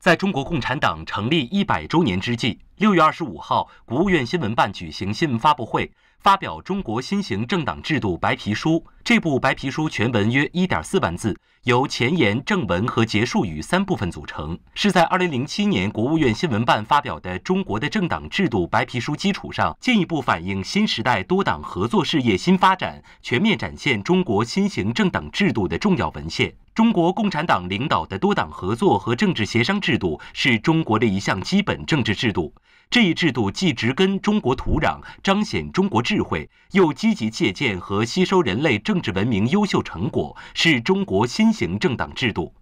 在中国共产党成立一百周年之际，六月二十五号，国务院新闻办举行新闻发布会，发表《中国新型政党制度白皮书》。这部白皮书全文约一点四万字，由前言、正文和结束语三部分组成，是在二零零七年国务院新闻办发表的《中国的政党制度白皮书》基础上，进一步反映新时代多党合作事业新发展，全面展现中国新型政党制度的重要文献。中国共产党领导的多党合作和政治协商制度是中国的一项基本政治制度。这一制度既植根中国土壤，彰显中国智慧，又积极借鉴和吸收人类政治文明优秀成果，是中国新型政党制度。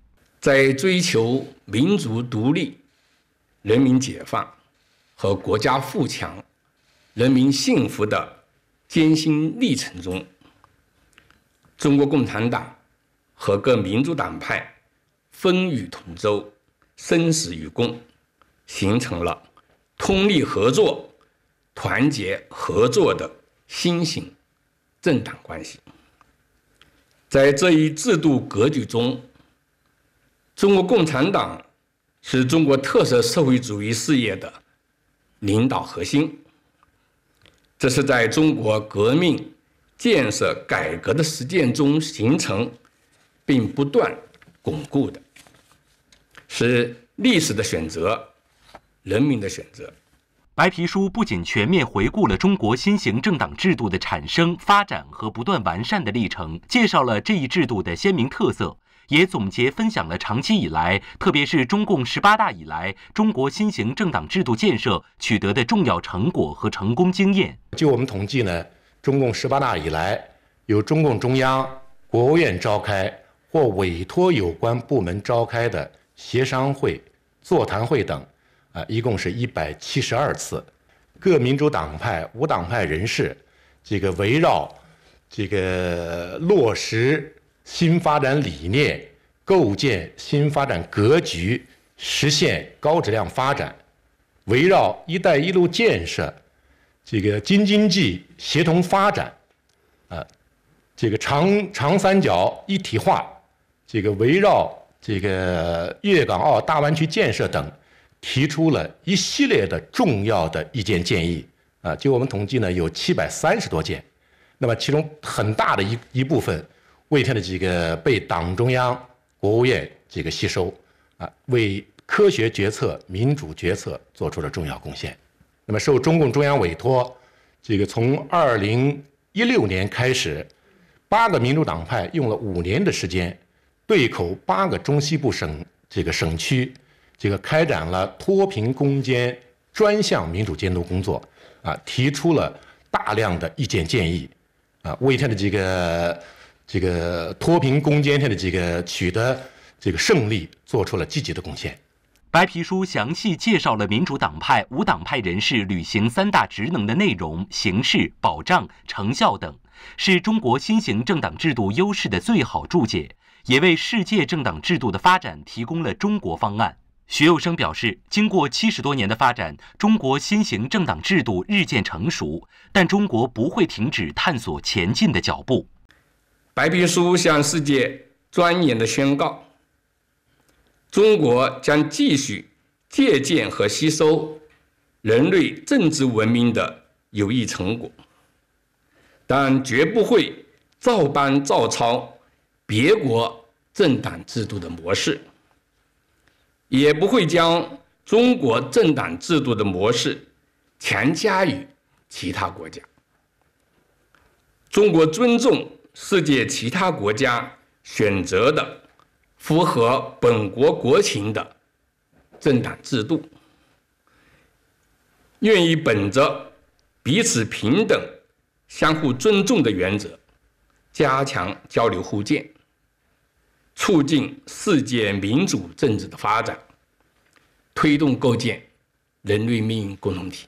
在追求民族独立、人民解放和国家富强、人民幸福的艰辛历程中，中国共产党。和各民主党派风雨同舟、生死与共，形成了通力合作、团结合作的新型政党关系。在这一制度格局中，中国共产党是中国特色社会主义事业的领导核心，这是在中国革命、建设、改革的实践中形成。并不断巩固的，是历史的选择，人民的选择。白皮书不仅全面回顾了中国新型政党制度的产生、发展和不断完善的历程，介绍了这一制度的鲜明特色，也总结分享了长期以来，特别是中共十八大以来，中国新型政党制度建设取得的重要成果和成功经验。据我们统计呢，中共十八大以来，由中共中央、国务院召开。或委托有关部门召开的协商会、座谈会等，啊，一共是一百七十二次。各民主党派、无党派人士，这个围绕这个落实新发展理念、构建新发展格局、实现高质量发展，围绕“一带一路”建设，这个京津冀协同发展，啊，这个长长三角一体化。这个围绕这个粤港澳大湾区建设等，提出了一系列的重要的意见建议啊，据我们统计呢，有七百三十多件。那么其中很大的一一部分，为他的几个被党中央、国务院这个吸收啊，为科学决策、民主决策做出了重要贡献。那么受中共中央委托，这个从二零一六年开始，八个民主党派用了五年的时间。对口八个中西部省这个省区，这个开展了脱贫攻坚专项民主监督工作，啊，提出了大量的意见建议，啊，为他的这个这个脱贫攻坚他的这个取得这个胜利做出了积极的贡献。白皮书详细介绍了民主党派无党派人士履行三大职能的内容、形式、保障、成效等，是中国新型政党制度优势的最好注解。也为世界政党制度的发展提供了中国方案。徐友生表示，经过七十多年的发展，中国新型政党制度日渐成熟，但中国不会停止探索前进的脚步。白皮书向世界庄严地宣告：中国将继续借鉴和吸收人类政治文明的有益成果，但绝不会照搬照抄。别国政党制度的模式，也不会将中国政党制度的模式强加于其他国家。中国尊重世界其他国家选择的符合本国国情的政党制度，愿意本着彼此平等、相互尊重的原则，加强交流互鉴。促进世界民主政治的发展，推动构建人类命运共同体。